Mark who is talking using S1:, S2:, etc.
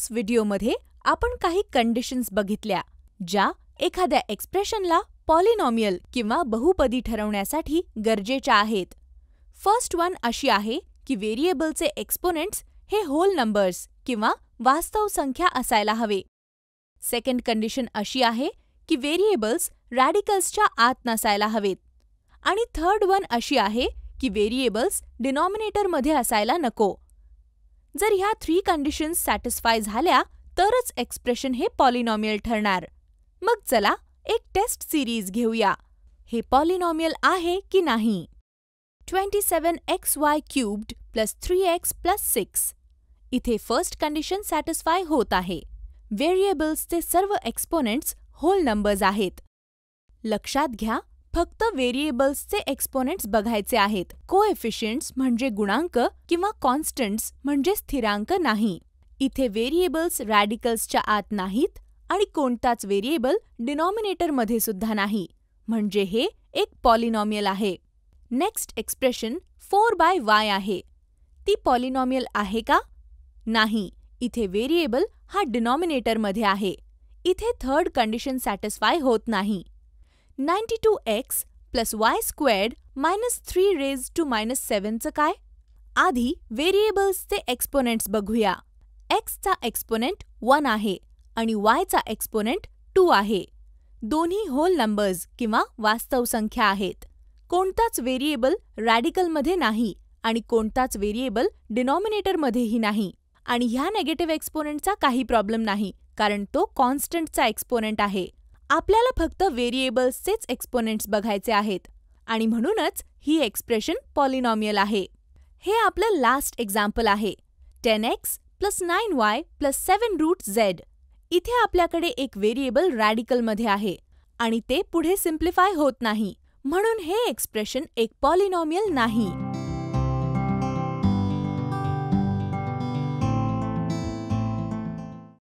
S1: previous व्हिडिओमध्ये आपण काही कंडिशन्स बघितल्या ज्या एखाद्या एक्सप्रेशनला पॉलिनॉमियल किंवा बहुपदी ठरवण्यासाठी गरजेच्या आहेत फर्स्ट वन अशी आहे की व्हेरिएबलचे एक्सपोनेंट्स हे होल नंबर्स किंवा वास्तव संख्या असायला हवे सेकंड कंडिशन अशी आहे की व्हेरिएबल्स रॅडिकल्सच्या आत नसायला हवेत आणि थर्ड वन अशी आहे की व्हेरिएबल्स डिनॉमिनेटरमध्ये असायला नको जर ह्या थ्री कंडिशन्स सॅटिस्फाय झाल्या तरच एक्सप्रेशन हे पॉलिनॉमियल ठरणार मग चला एक टेस्ट सिरीज घेऊया हे पॉलिनॉमियल आहे की नाही twenty seven x y cubed plus three x plus six इथे फर्स्ट कंडिशन सॅटिस्फाय होत आहे व्हेरिएबल्सचे सर्व एक्सपोनेंट्स होल नंबर्स आहेत लक्षात घ्या फक्त व्हेरिएबल्सचे एक्सपोनेंट्स बघायचे आहेत कोएफिशियंट्स म्हणजे गुणांक किंवा कॉन्स्टंट्स म्हणजे स्थिरांक नाही इथे व्हेरिएबल्स रॅडिकल्सच्या आत नाहीत आणि कोणताच व्हेरिएबल डिनॉमिनेटरमध्ये सुद्धा नाही म्हणजे हे एक पॉलिनॉमियल आहे next expression four by y आहे ती पॉलिनॉमियल आहे का नाही इथे व्हेरिएबल हा डिनॉमिनेटरमध्ये आहे इथे थर्ड कंडिशन सॅटिस्फाय होत नाही two x plus y squared minus three raise two minus सेवनचं काय आधी व्हेरिएबल्सचे एक्सपोनेंट्स बघूया एक्सचा एक्सपोनेंट वन आहे आणि वायचा एक्सपोनेंट टू आहे दोन्ही होल नंबर्स किंवा वास्तव संख्या आहेत कोणताच व्हेरिएबल रॅडिकलमध्ये नाही आणि कोणताच व्हेरिएबल डिनॉमिनेटरमध्येही नाही आणि ह्या नेगेटिव्ह एक्सपोनेंटचा काही प्रॉब्लेम नाही कारण तो कॉन्स्टंटचा एक्सपोनेंट आहे आपल्याला फक्त व्हेरिएबल्सचेच एक्सपोनेंट्स बघायचे आहेत आणि म्हणूनच ही एक्सप्रेशन पॉलिनॉमियल आहे हे आपलं लास्ट एक्झाम्पल आहे ten x plus nine y plus seven root z इथे आपल्याकडे एक व्हेरिएबल रॅडिकलमध्ये आहे आणि ते पुढे सिम्प्लिफाय होत नाही म्हणून हे एक्सप्रेशन एक पॉलिनॉमियल नाही